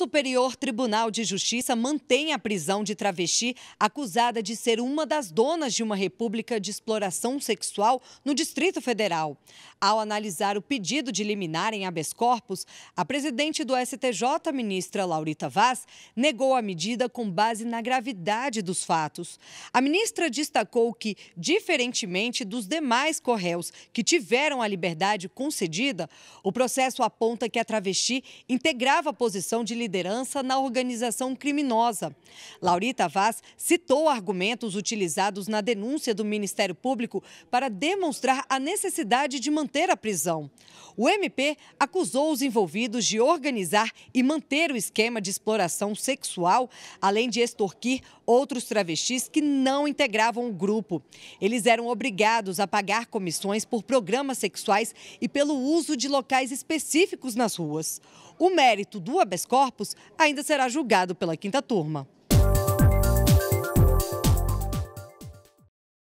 Superior Tribunal de Justiça mantém a prisão de travesti acusada de ser uma das donas de uma república de exploração sexual no Distrito Federal. Ao analisar o pedido de liminar em habeas corpus, a presidente do STJ, ministra Laurita Vaz, negou a medida com base na gravidade dos fatos. A ministra destacou que, diferentemente dos demais correios que tiveram a liberdade concedida, o processo aponta que a travesti integrava a posição de liderança liderança na organização criminosa. Laurita Vaz citou argumentos utilizados na denúncia do Ministério Público para demonstrar a necessidade de manter a prisão. O MP acusou os envolvidos de organizar e manter o esquema de exploração sexual, além de extorquir outros travestis que não integravam o grupo. Eles eram obrigados a pagar comissões por programas sexuais e pelo uso de locais específicos nas ruas. O mérito do habeas corpus Campos ainda será julgado pela quinta turma.